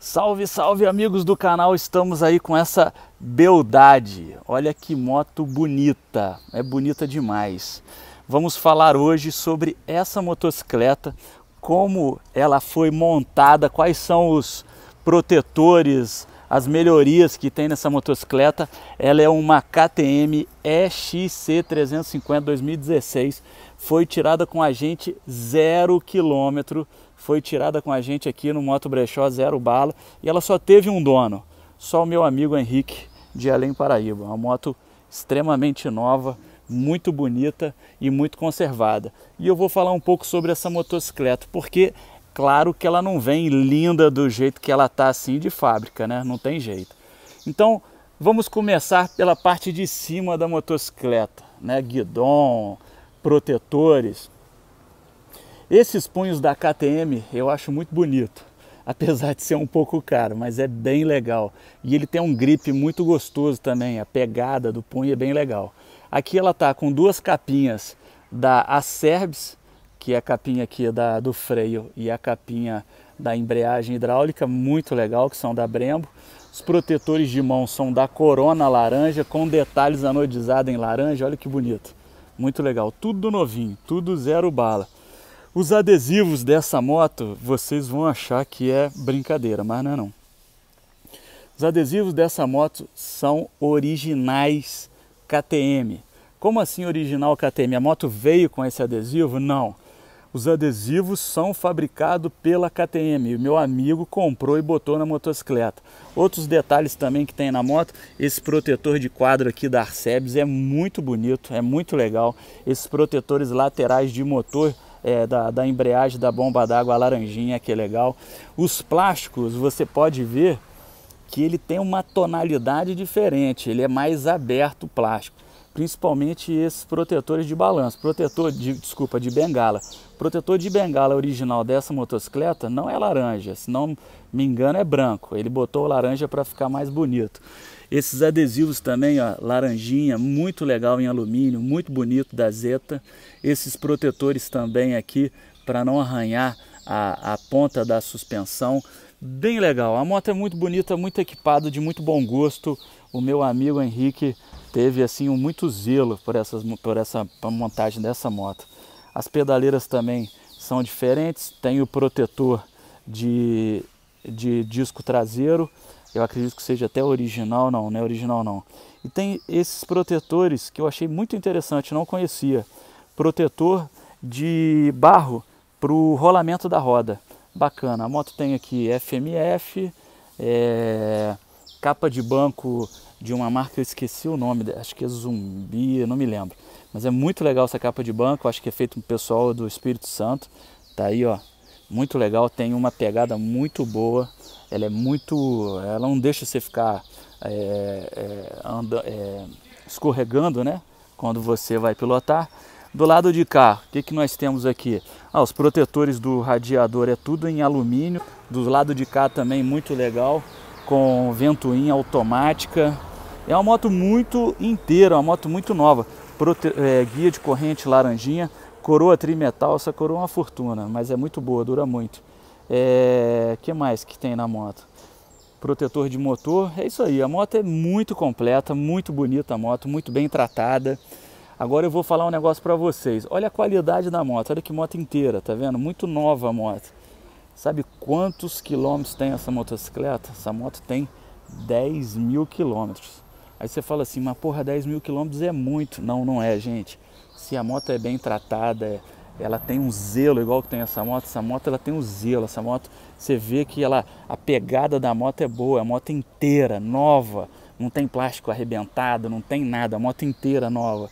Salve, salve amigos do canal, estamos aí com essa beldade. Olha que moto bonita, é bonita demais. Vamos falar hoje sobre essa motocicleta, como ela foi montada, quais são os protetores, as melhorias que tem nessa motocicleta. Ela é uma KTM EXC 350 2016, foi tirada com a gente zero quilômetro foi tirada com a gente aqui no Moto Brechó Zero Bala e ela só teve um dono, só o meu amigo Henrique de Além Paraíba. Uma moto extremamente nova, muito bonita e muito conservada. E eu vou falar um pouco sobre essa motocicleta, porque claro que ela não vem linda do jeito que ela está assim de fábrica, né? Não tem jeito. Então, vamos começar pela parte de cima da motocicleta, né? Guidon, protetores. Esses punhos da KTM eu acho muito bonito, apesar de ser um pouco caro, mas é bem legal. E ele tem um grip muito gostoso também, a pegada do punho é bem legal. Aqui ela tá com duas capinhas da Acerbis, que é a capinha aqui da, do freio e a capinha da embreagem hidráulica, muito legal, que são da Brembo. Os protetores de mão são da Corona laranja, com detalhes anodizados em laranja, olha que bonito. Muito legal, tudo novinho, tudo zero bala. Os adesivos dessa moto, vocês vão achar que é brincadeira, mas não é não. Os adesivos dessa moto são originais KTM. Como assim original KTM? A moto veio com esse adesivo? Não. Os adesivos são fabricados pela KTM. O meu amigo comprou e botou na motocicleta. Outros detalhes também que tem na moto, esse protetor de quadro aqui da Arcebs é muito bonito, é muito legal. Esses protetores laterais de motor é, da, da embreagem da bomba d'água laranjinha, que é legal. Os plásticos, você pode ver que ele tem uma tonalidade diferente, ele é mais aberto o plástico principalmente esses protetores de balanço, protetor de, desculpa, de bengala. Protetor de bengala original dessa motocicleta não é laranja, se não me engano é branco. Ele botou laranja para ficar mais bonito. Esses adesivos também, ó, laranjinha, muito legal em alumínio, muito bonito da Zeta. Esses protetores também aqui para não arranhar a, a ponta da suspensão bem legal. A moto é muito bonita, muito equipada, de muito bom gosto. O meu amigo Henrique teve assim um muito zelo por, essas, por essa montagem dessa moto. As pedaleiras também são diferentes, tem o protetor de, de disco traseiro, eu acredito que seja até original, não, não é original não. E tem esses protetores que eu achei muito interessante, não conhecia. Protetor de barro para o rolamento da roda. Bacana, a moto tem aqui FMF, é, capa de banco de uma marca, eu esqueci o nome, acho que é Zumbi, não me lembro. Mas é muito legal essa capa de banco, acho que é feito pelo pessoal do Espírito Santo. Tá aí, ó. Muito legal, tem uma pegada muito boa. Ela é muito. Ela não deixa você ficar é, é, anda, é, escorregando, né? Quando você vai pilotar. Do lado de cá, o que, que nós temos aqui? Ah, os protetores do radiador é tudo em alumínio. Do lado de cá também, muito legal com ventoinha automática. É uma moto muito inteira, uma moto muito nova. Prote é, guia de corrente laranjinha, coroa trimetal, essa coroa é uma fortuna, mas é muito boa, dura muito. É, que mais que tem na moto? Protetor de motor, é isso aí. A moto é muito completa, muito bonita a moto, muito bem tratada. Agora eu vou falar um negócio para vocês. Olha a qualidade da moto, olha que moto inteira, tá vendo? Muito nova a moto. Sabe quantos quilômetros tem essa motocicleta? Essa moto tem 10 mil quilômetros. Aí você fala assim, mas porra, 10 mil quilômetros é muito. Não, não é, gente. Se a moto é bem tratada, é, ela tem um zelo igual que tem essa moto. Essa moto ela tem um zelo. Essa moto, você vê que ela, a pegada da moto é boa. A moto inteira, nova. Não tem plástico arrebentado, não tem nada. A moto inteira nova.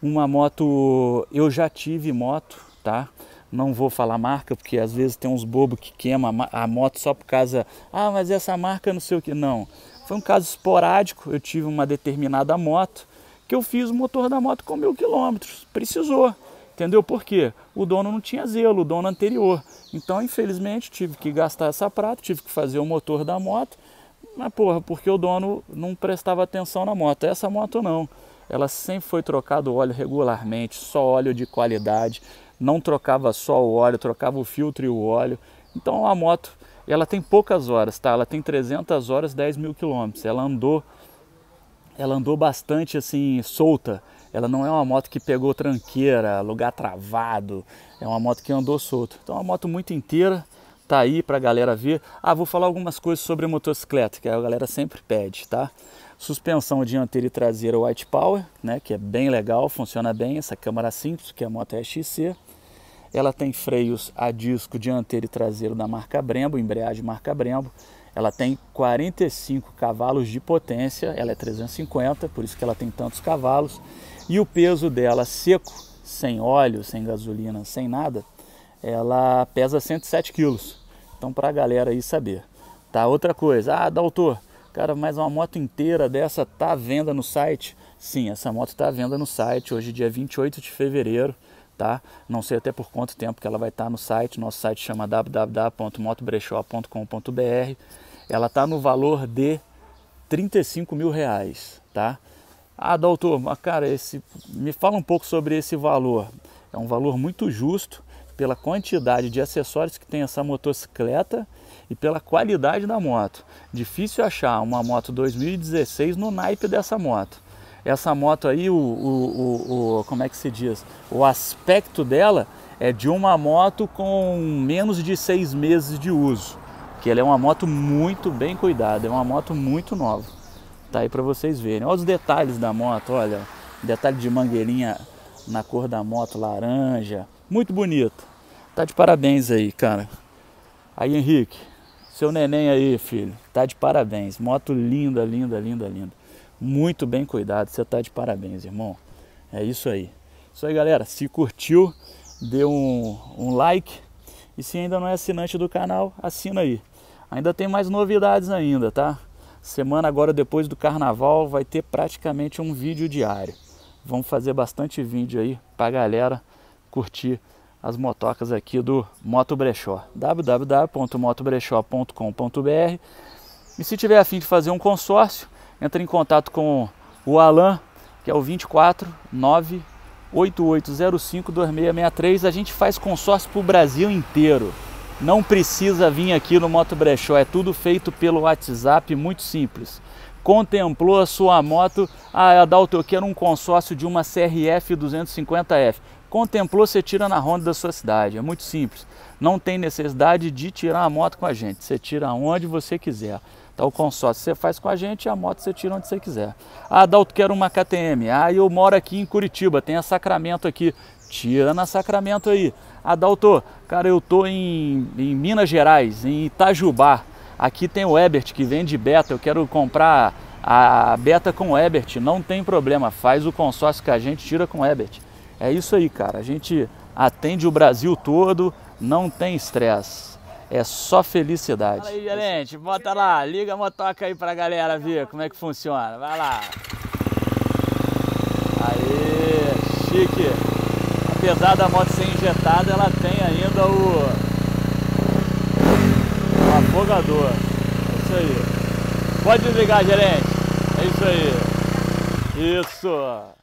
Uma moto, eu já tive moto, tá? não vou falar marca, porque às vezes tem uns bobos que queima a moto só por causa, ah, mas essa marca não sei o que. Não, foi um caso esporádico, eu tive uma determinada moto que eu fiz o motor da moto com mil quilômetros, precisou, entendeu? Por quê? O dono não tinha zelo, o dono anterior. Então, infelizmente, tive que gastar essa prata, tive que fazer o motor da moto, mas porra, porque o dono não prestava atenção na moto, essa moto não. Ela sempre foi trocado óleo regularmente, só óleo de qualidade não trocava só o óleo, trocava o filtro e o óleo. Então a moto, ela tem poucas horas, tá? Ela tem 300 horas, 10 mil quilômetros. Ela andou, ela andou bastante assim solta. Ela não é uma moto que pegou tranqueira, lugar travado. É uma moto que andou solto. Então é uma moto muito inteira, tá aí para a galera ver. Ah, vou falar algumas coisas sobre motocicleta, que a galera sempre pede, tá? Suspensão dianteira e traseira White Power, né, que é bem legal, funciona bem, essa câmara simples, que é a moto é XC. Ela tem freios a disco dianteiro e traseiro da marca Brembo, embreagem marca Brembo. Ela tem 45 cavalos de potência, ela é 350, por isso que ela tem tantos cavalos. E o peso dela seco, sem óleo, sem gasolina, sem nada, ela pesa 107 quilos. Então para a galera aí saber. Tá, outra coisa, ah, Daltor, cara, mas uma moto inteira dessa tá à venda no site? Sim, essa moto está à venda no site hoje, dia 28 de fevereiro tá? Não sei até por quanto tempo que ela vai estar tá no site. Nosso site chama www.motobrechó.com.br. Ela está no valor de 35 mil reais, tá? Ah, doutor, cara, esse, me fala um pouco sobre esse valor. É um valor muito justo pela quantidade de acessórios que tem essa motocicleta e pela qualidade da moto. Difícil achar uma moto 2016 no naipe dessa moto. Essa moto aí, o, o, o, como é que se diz? O aspecto dela é de uma moto com menos de seis meses de uso. Que ela é uma moto muito bem cuidada, é uma moto muito nova. Tá aí para vocês verem. Olha os detalhes da moto, olha. Detalhe de mangueirinha na cor da moto, laranja. Muito bonito. Tá de parabéns aí, cara. Aí, Henrique, seu neném aí, filho, tá de parabéns. Moto linda, linda, linda, linda muito bem cuidado. Você está de parabéns, irmão. É isso aí. Isso aí, galera. Se curtiu, dê um, um like. E se ainda não é assinante do canal, assina aí. Ainda tem mais novidades ainda, tá? Semana agora depois do carnaval vai ter praticamente um vídeo diário. Vamos fazer bastante vídeo aí pra galera curtir as motocas aqui do Moto Brechó. www.motobrechó.com.br E se tiver afim de fazer um consórcio, entre em contato com o Alan, que é o 24 8805 2663. A gente faz consórcio para o Brasil inteiro. Não precisa vir aqui no Moto Brechó, é tudo feito pelo WhatsApp, muito simples. Contemplou a sua moto, ah, a Adalto, eu quero um consórcio de uma CRF 250F. Contemplou, você tira na Honda da sua cidade, é muito simples. Não tem necessidade de tirar a moto com a gente, você tira onde você quiser. Tá o consórcio você faz com a gente e a moto você tira onde você quiser. Ah, Dalton quero uma KTM. Ah, eu moro aqui em Curitiba, tem a Sacramento aqui. Tira na Sacramento aí. Ah, Dalton, cara, eu tô em, em Minas Gerais, em Itajubá. Aqui tem o Ebert que vende beta, eu quero comprar a beta com o Ebert, não tem problema, faz o consórcio que a gente tira com o Ebert. É isso aí, cara. A gente atende o Brasil todo, não tem estresse é só felicidade. Fala aí, gerente, bota lá, liga a motoca aí pra galera ver como é que funciona. Vai lá. Aê, chique. Apesar da moto ser injetada, ela tem ainda o, o afogador. É isso aí. Pode desligar, gerente. É isso aí. Isso.